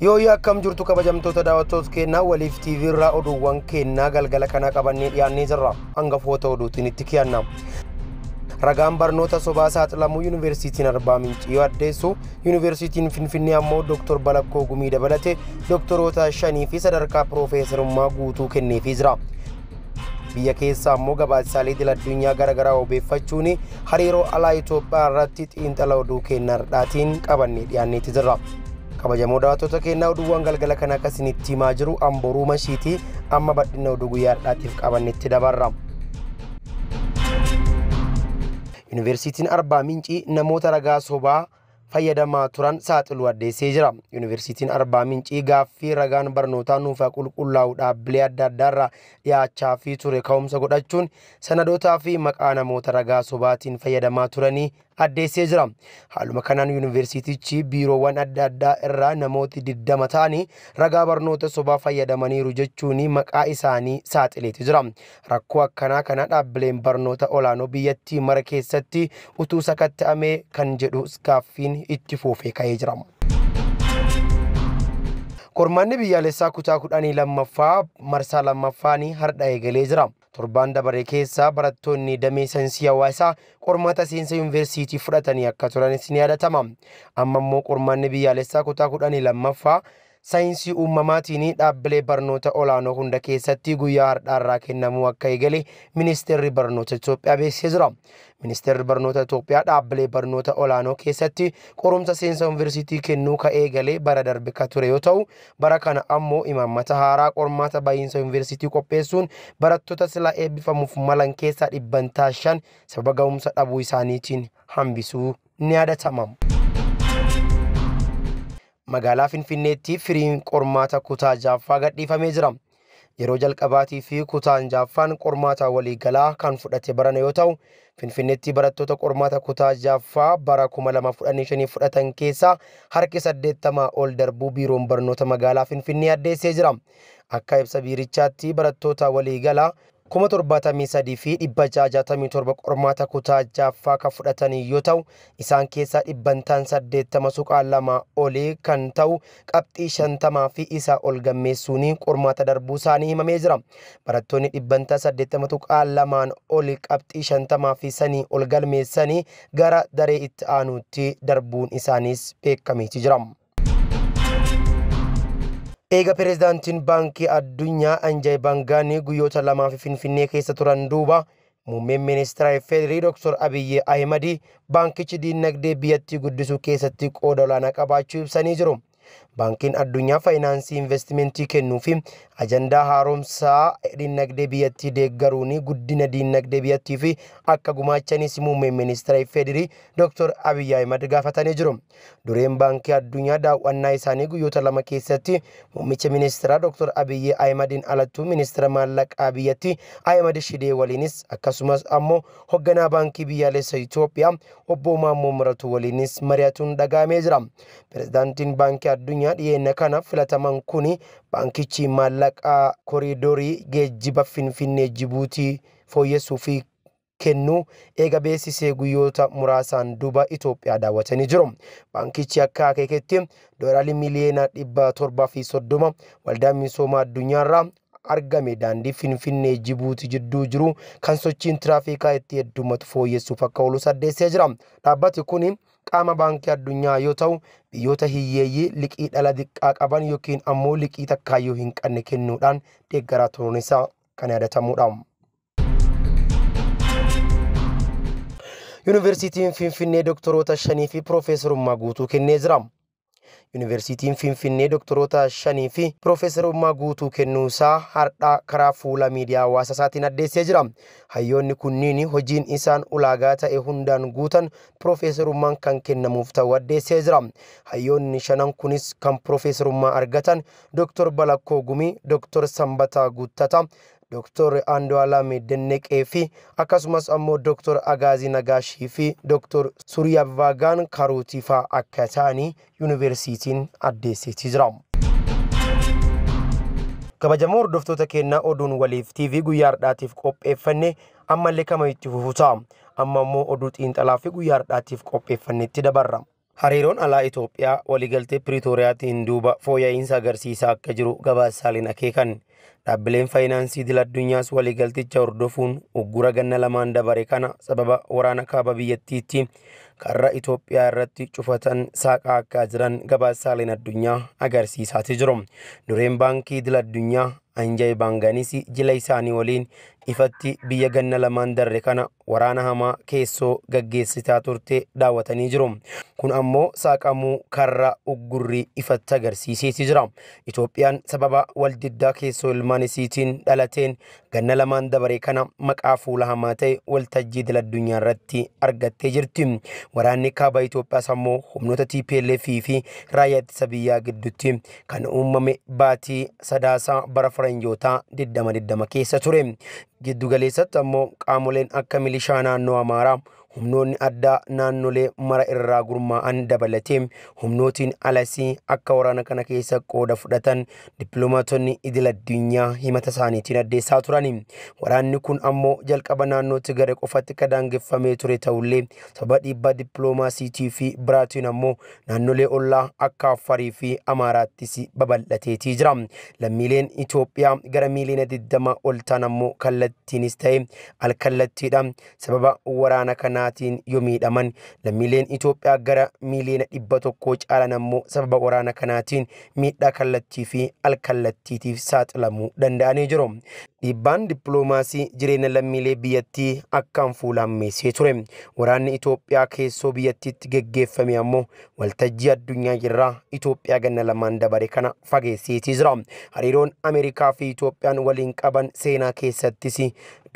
yooyya akkam jirtu kabajamtoota daawwattoota keenyaa waliif tiivii irraa oduuwwan keenyaa galgala kana qabannee dhiyaannee jirra hangafoota oduutiin itti kiyanna ragaan barnoota sobaa saaxilamuu yuunivarsiitiin arbaa mincii addeessu yuunivarsiitiin finfinnee ammoo dooktor balakkoo gumii dabalate doktoroota shanii fi sadarkaa piroofeesarummaa guutuu kenneefii jira biyya keessa ammoo gabaasaalee diladdunyaa garaagaraa obeeffachuun hariiroo alaa Itoophiyaa irratti xiinxala oduu kennardhaatiin qabannee dhiyaanneeti jirra. kabajamoo daawwattoota kennaa oduuwwan galgala kan itti himaa jiru amboruu mashiitii amma badhina oduu guyyaa dhadhaatiif qabannetti dabarra. Yuunivarsiitiin Arbaa Mincii namoota ragaa sobaa fayyadamaa turan saaxilu addeessee jira. Yuunivarsiitiin Arbaa Mincii gaaffii ragaan barnootaa nuufaa qulqullaa'u dhaabbilee adda addaarraa dhiyaachaa fi ture ka'umsa godhachuun sanadootaa fi maqaa namoota ragaa sobaatiin fayyadamaa turanii addeessee jira. Haaluma kanaan yuunivarsiitichi biiroowwan adda addaa irraa namooti diddamataan ragaa barnoota sobaa fayyadamaniiru jechuun maqaa isaanii saaxileeti jira. Rakkoo akkanaa kana dhaabbileen barnoota olaanoo biyyattii mara keessatti utuu sakatta'amee kan jedhu gaaffiin itti fuufee ka'ee jira. Kormaanni biyyaalessaa kutaa kudhanii lammaffaa marsaa lammaffaan har'a eegalee jira. Torbaan dabaree keessaa barattoonni damee saayinsii hawaasaa qormaata seensa yuunivarsiitii fudhatanii akka turanis ni yaadatama. Amma immoo qormaanni biyyaalessaa kutaa kudhanii lammaffaa saayinsii uumamaatiin dhaabbilee barnoota olaanoo hunda keessatti guyyaa har'aa irraa kennamuu akka eegale ministeerri barnoota Itoophiyaa beeksisee jira. Ministeerri barnoota Itoophiyaa dhaabbilee barnoota olaanoo keessatti qorumsa seensa yuunivarsiitii kennuu ka eegalee bara darbe ka ture yoo ta'u bara kana ammoo imaammata haaraa qormaata baay'insa yuunivarsiitii qopheessuun barattoota silaa eebbifamuuf malan keessaa dhibbantaa shan sababa ga'umsa dhabuu isaaniitiin hambisuu ni yadatama. magaalaa Finfinneetti firiin qormaata kutaa jaaffaa gadhiifamee jira. Yeroo jalqabaatii fi kutaan jaaffaan qormaataa waliigalaa kan fudhate barana yoo ta'u, Finfinneetti barattoota qormaata kutaa jaaffaa bara 2015 fudhatan keessaa harki 80 ol darbuu biiroon barnoota magaalaa Finfinnee addeessee jira. Akka ibsa biirichaatti barattoota waliigalaa kuma torbaatamii sadii fi dhibba jaajatamii torba qormaata kutaa jaaffaa kan fudhatanii yoo ta'u isaan keessaa dhibbantaan saddeettama suqaa lama olii kan ta'u qabxii shantamaa fi isaa ol gammeessuun qormaata darbuu isaanii himamee jira barattoonni dhibbantaa saddeettama suqaa lamaan olii qabxii shantamaa fi sanii ol galmeessanii gara daree itti aanuutti darbuun isaaniis beekamiiti jira. Eega pireezidaantiin Baankii Addunyaa Anjay Baangaanii guyyoota fi Finfinnee keessa turan duuba muummeen ministeera Federii Dr. Abiyyi Ahimad baankichi dinagdee biyyattii guddisuu keessatti qooda olaanaa qabaachuu ibsanii jiru. baankiin addunyaa faayinaansii investimentii kennuu fi ajandaa haaromsaa diinagdee biyyattii deeggaruun guddina diinagdee biyyattii fi akka gumaachanis muummee ministeera Ifeedirii Dr. Abiyyi Ahimad gaafatanii jiru. Dureen baankii addunyaa daawwannaa isaanii guyyoota lama keessatti muummicha ministeeraa Dr. Abiyyi Ahimadiin alattuu ministeera maallaqaa biyyattii Ahimad Shidee waliinis akkasumas ammoo hoogganaa baankii biyyaalessa Itoophiyaa obbo Maammoo Muratuu waliinis mari'atuun dhagahamee jira. Pireezidaantiin baankii addunyaa addunyaa dhiyeenya kanaaf filataman kun baankichi maallaqaa koriidorii geejjiba finfinnee jibuutii fooyyessuu fi kennuu eega beeksisee guyyoota muraasaan duuba Itoophiyaa daawwatanii jiru. Baankichi akka akeeketti doolarii miliyoona dhibba torbaa fi soddoma waldaa misooma addunyaarraa argame daandii finfinnee jibuuti jidduu jiru kan sochiin tiraafikaa itti heddummatu fooyyessuuf akka oolu saddeessee jira. Dhaabbati kun qaama baankii addunyaa yoo ta'u biyyoota hiyyeeyyii liqii dhala xiqqaa qaban yookiin ammoo liqii takkaayyuu hin qabne kennuudhaan deeggara turuun isaa kan yaadatamudha. Yuunivarsiitiin Finfinnee doktoroota shanii fi piroofeesarummaa guutuu kennee jira. Yuunivarsiitiin Finfinnee doktoroota shanii fi piroofeesarummaa guutuu kennuusaa isaa har'aa karaa fuula miidiyaa hawaasaa isaatiin addeessee jira. Hayyoonni kunniin hojiin isaan ulaagaa ta'e hundaan guutan piroofeesarummaan kan kennamuuf ta'u addeessee jira. Hayyoonni shanan kunis kan piroofeesarummaa argatan Dr. Balakkoo Gumii, Dr. Sanbataa Guuttataa, dr Andu'aalam denneqee fi akkasumas ammoo dr Agaazii Nagaashii fi dr Suriyaa Abibaagaan Karotii akka ta'anii yuuniversiitiin addeesseetii jira. gabajama hordoftoota kennaa oduun waliif TV guyyaa ardhaatiif qopheeffanne ammallee kama itti fufu ta'a. Amma ammoo oduu xiinxalaa fi guyyaa ardhaatiif qopheeffannetti dabarra. Hariiroon alaa Itoophiyaa waliigaltee Piriitooriyaatiin duuba fooyya'iinsa agarsiisaa akka jiru gabaasaaliin akeekan. Dhaabbileen faayinaansii idil-addunyaas waliigalticha hordofuun uggura ganna lamaan dabare kana sababa waraana kaaba biyyattiitti karra Itoophiyaa irratti cufatan saaqaa akka jiran gabaasaaliin addunyaa agarsiisaati jiru. Dureen Baankii Idil-addunyaa Anjay Baanganis jila isaanii waliin ifatti biyya ganna lamaan darre kana waraana hamaa keessoo gaggeessitaa turte daawwatanii jiru. Kun ammoo saaqamuu karra uggurri ifatti agarsiiseeti jira. Itoophiyaan sababa waldiddaa keessoo ilmaan isiitiin dhalateen ganna lamaan dabaree kana maqaa fuula hamaa ta'e waltajjii dala addunyaa irratti argattee jirti. Waraanni kaabaa Itoophiyaas ammoo humnoota TPLF fi raayyaa ittisa biyyaa gidduutti kan uumame baatii sadaasaa bara faranjootaa diddama diddama keessa ture. Giddugaleessatti ammoo qaamoleen akka ሚሊሻ ናኖ አማራ humnoonni addaa naannolee mara irraa gurmaa'an dabalatee humnootiin alasii akka waraana kana keessa qooda fudhatan dippiloomaatonni idil addunyaa himata isaaniitiin addeessaa turani. Waraanni kun ammoo jalqaba naannoo Tigree qofatti daangeffamee ture ta'ullee sababa dhiibbaa dippiloomaasiitii fi biraatiin ammoo naannolee ollaa akka Affarii fi Amaaraattis babal'ateetii jira. Lammiileen Itoophiyaa gara miiliyoona 20 ol ta'an ammoo kallattiinis ta'e al-kallattiidha. Sababa waraana kanaa kanaatiin yoo miidhaman lammiileen Itoophiyaa gara miiliyoona dhibba tokkoo caalan ammoo sababa waraana kanaatiin miidhaa kallattii fi alkallattiitiif saaxilamuu danda'anii jiru. Dhiibbaan dippiloomaasii jireenya lammiilee biyyattii akkaan fuulaan meessee ture. Waraanni Itoophiyaa keessoo biyyattiitti geggeeffame ammoo waltajjii addunyaa irraa Itoophiyaa ganna lamaan dabare kana fageesseetii jira. Hariiroon Ameerikaa fi Itoophiyaan waliin qaban seenaa keessattis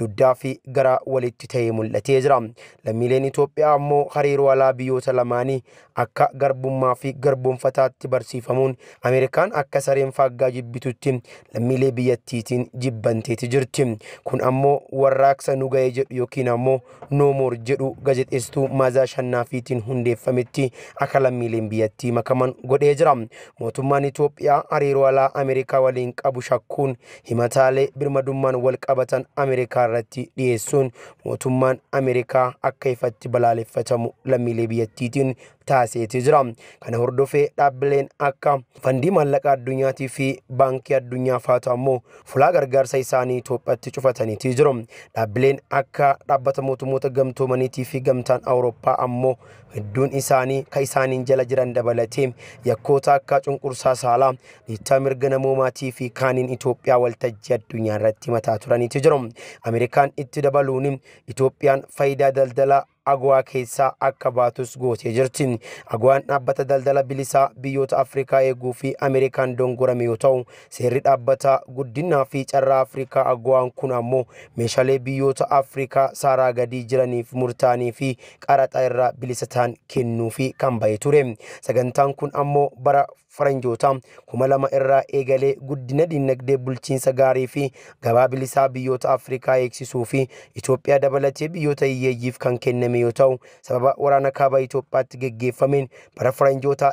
duddaa fi gara walitti ta'ee mul'atee jira. Lammiileen Itoophiyaa ammoo hariiroo alaa biyyoota lamaanii akka garbummaa fi garboomfataatti barsiifamuun Ameerikaan akka sareen faaggaa jibbitutti lammiilee biyyattiitiin jibbanteeti jirti. Kun ammoo warraaqsa nu ga'ee jedhu yookiin ammoo noomoor jedhu gaazexeessituu Maazaa Shannaafiitiin hundeeffametti akka lammiileen biyyattii makaman godhee jira. Mootummaan Itoophiyaa hariiroo alaa Ameerikaa waliin qabu shakkuun himataalee birmadummaan wal qabatan Ameerikaa irratti dhiyeessuun mootummaan Ameerikaa akka ifatti balaaleffatamu lammiilee biyyattiitiin taasee jira. Kana hordofee dhaabbileen akka fandii maallaqa addunyaatii fi baankii addunyaa faatu ammoo fulaa gargaarsa isaanii Itoophiyaatti cufataniiti jiru. Dhaabbileen akka dhaabbata mootummoota gamtoomaniitii fi gamtaan Awurooppaa ammoo hedduun isaanii kan isaaniin jala jiran dabalatee yakkoota akka cunqursaa saalaa dhiittaa mirga namoomaatii fi kaaniin Itoophiyaa waltajjii addunyaa irratti mataa turaniiti jiru. Ameerikaan itti dabaluun Itoophiyaan faayidaa daldalaa Agwaa keessaa akka baatus gootee jirti. Agwaan dhaabbata daldala bilisaa biyyoota Afrikaa eeguu fi Ameerikaan dongorame yoo ta'u, seerri dhaabbata guddinaa fi carraa Afrikaa Agwaan kun ammoo meeshaalee biyyoota Afrikaa saaraa gadii jiraniif murtaanii fi qaraxa irraa bilisataan kennuu fi kan ba'e ture. Sagantaan kun ammoo bara faranjoota kuma lama irraa eegalee guddina dinagdee bulchiinsa gaarii fi gabaa bilisaa biyyoota afrikaa eegsisuu fi Itoophiyaa dabalatee biyyoota hiyyeeyyiif kan kenname yoo ta'u sababa waraana kaabaa Itoophiyaatti geggeeffameen bara faranjoota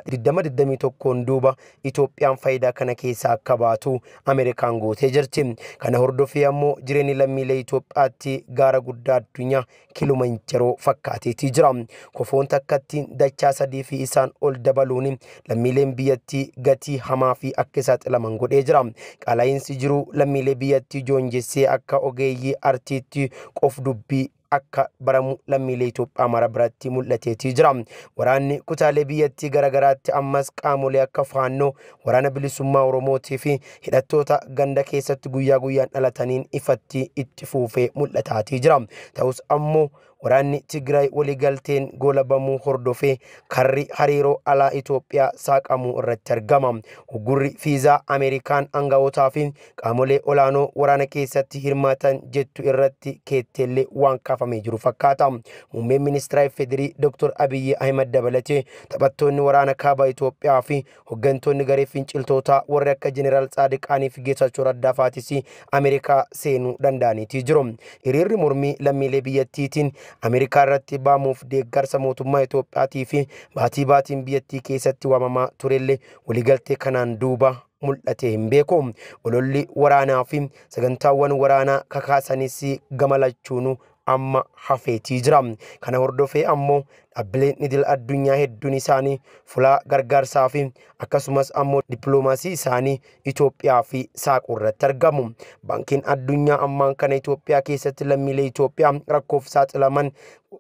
tokkoon duuba Itoophiyaan faayidaa kana keessaa akka baatu Ameerikaan gootee jirti. Kana hordofee ammoo jireenya lammiilee Itoophiyaatti gaara guddaa addunyaa kilumanjaroo fakkaateetii jira. Kofoon takkatti dachaa sadii fi isaan ol dabaluun lammiileen biyyattii biyyattii gatii hamaa fi akka saaxilaman godhee jira. Qala'iinsi jiru lammiilee biyyattii joonjessee akka ogeeyyii artiitti qof dubbii akka baramu lammiilee Itoophiyaa mara biratti mul'ateetii jira. Waraanni kutaalee biyyattii garaagaraatti ammas qaamolee akka faannoo waraana bilisummaa Oromootii fi hidhattoota ganda keessatti guyyaa guyyaan dhalataniin ifatti itti fufee mul'ataatii jira. Ta'us ammoo Waraanni Tigraay waliigalteen golabamuu hordofee karri hariiroo alaa Itoophiyaa saaqamuu irratti argama. Uggurri fiizaa Ameerikaan aangawotaa fi qaamolee olaanoo waraana keessatti hirmaatan jettu irratti keetteellee waan kaafamee jiru fakkaata. Muummeen ministeera federii Dr. Abiyyi Ahimad dabalatee taphattoonni waraana kaabaa Itoophiyaa fi hoggantoonni garee finciltootaa warri akka Jeneraal Tsaadiqaanii fi Geetaachoo Raddaafaattis Ameerikaa seenuu danda'aniitii jiru. Hiriirri mormii lammiilee biyyattiitiin Ameerikaa irratti baamuuf deeggarsa mootummaa Itoophiyaatii fi baatii baatiin biyyattii keessatti waamamaa turelle waliigaltee kanaan duuba mul'ate hin beeku. Ololli waraanaa fi sagantaawwan waraanaa kakaasanis gamalachuun amma hafeetii jira. Kana hordofee ammoo dhaabbileen idil addunyaa hedduun isaanii fulaa gargaarsaa fi akkasumas ammoo dippiloomaasii isaanii Itoophiyaa fi saaquu irratti argamu. Baankiin addunyaa ammaan kana Itoophiyaa keessatti lammiilee Itoophiyaa rakkoof saaxilaman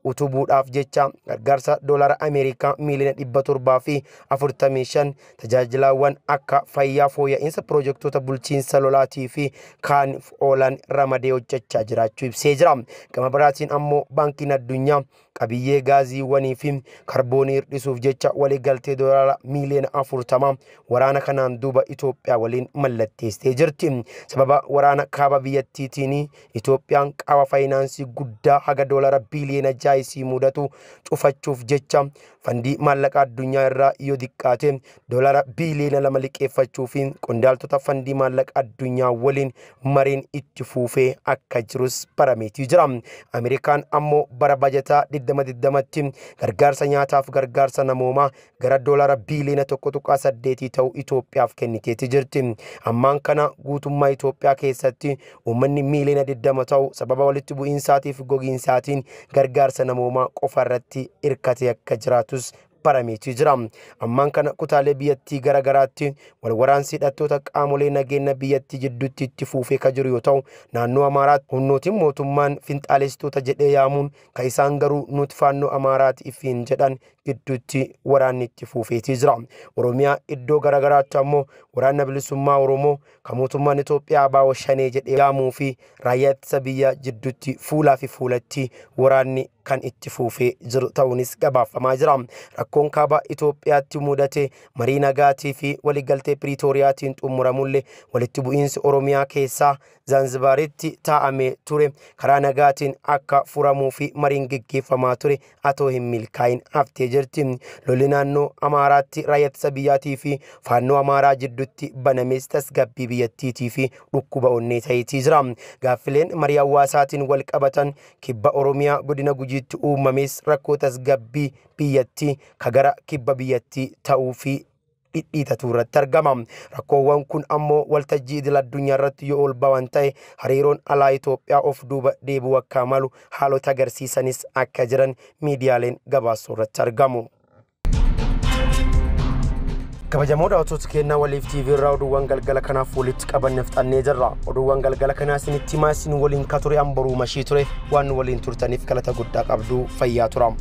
utubuudhaaf jecha gargaarsa doolaara Ameerikaa miiliyoona dhibba torbaa fi afurtamii shan tajaajilaawwan akka fayyaa fooyya'iinsa piroojektoota bulchiinsa lolaatii fi kaan oolan ramadee hojjechaa jiraachuu ibsee jira. Gama biraatiin ammoo baankiin addunyaa qabiyyee gaaziiwwan fi karboonii hirdhisuuf jecha walii galtee doolara miiliyoona afurtamaa waraana kanaan duuba Itoophiyaa waliin mallatteessitee jirti. Sababa waraana kaaba biyyattiitiin Itoophiyaan qaawa faayinaansii guddaa haga doolara biliyoona jaayisii mudatu cufachuuf jecha fandii maallaqa addunyaa irraa yoo diqqaate doolara biliyoona lama liqeeffachuu fi qondaaltota fandii maallaqa addunyaa waliin mariin itti fuufee akka jirus barameetii jira. Ameerikaan ammoo bara bajataa 2020tti gargaarsa nyaataaf gargaarsa namoomaa gara doolaara biiliyoona tokko tuqaa saddeetii ta'u Itoophiyaaf kenniteeti jirti. Ammaan kana guutummaa Itoophiyaa keessatti uummanni miiliyoona diddama ta'u sababa walitti bu'iinsaatiif gogiinsaatiin gargaarsa namoomaa qofa irratti hirkatee akka jiraatus ammaan kana kutaalee biyyattii gara garaatti wal walwaraansi hidhattoota qaamolee nageenya biyyattii jidduutti itti fuufee ka jiru yoo ta'u naannoo amaaraatti humnootiin mootummaan finxaalessitoota jedhee yaamuun ka isaan garuu nuti faannoo amaaraati ifiin jedhan gidduutti waraanni itti fuufeetii jira oromiyaa iddoo gara garaattu ammoo waraanna bilisummaa oromoo kan mootummaan Itoophiyaa baawwa shanee jedhee yaamuu fi raayyaa ittisa biyyaa jidduutti fuulaa fi fuulatti waraanni kan itti fuufee jiru ta'uunis gabaafamaa jira. Rakkoon kaaba Itoophiyaatti mudate marii nagaatii fi waliigaltee Piriitooriyaatiin xumuramullee walitti bu'iinsi Oromiyaa keessaa Zanzibaritti taa'amee ture karaa nagaatiin akka furamuu fi mariin gaggeeffamaa ture atoo hin milkaa'in haftee jirti. Lolli naannoo Amaaraatti raayyatisa biyyaatii fi faannoo Amaaraa jidduutti banames tasgabbii biyyattiitii fi dhukkuba onnee ta'eetii jira. Gaaffileen marii hawaasaatiin wal qabatan kibba Oromiyaa godina Gujii hojiitti uumames rakkoo tasgabbii biyyattii kagara kibba biyyattii ta'uu fi dhidhiitatuu irratti argama. Rakkoowwan kun ammoo waltajjii idil addunyaa irratti yoo ol ba'an ta'e hariiroon alaa Itoophiyaa of duuba deebi'u akka malu haalota agarsiisanis akka jiran miidiyaaleen gabaasoo irratti argamu. kabajamoo waatoota kennaa waliif TV irraa oduuwwan galgala kanaaf walitti qabanneef xannee jirra. Oduuwwan galgala kanaa isinitti himaa isin waliin kature anbaruu mashii ture waan waliin turtaniif galata guddaa qabdu fayyaa turam.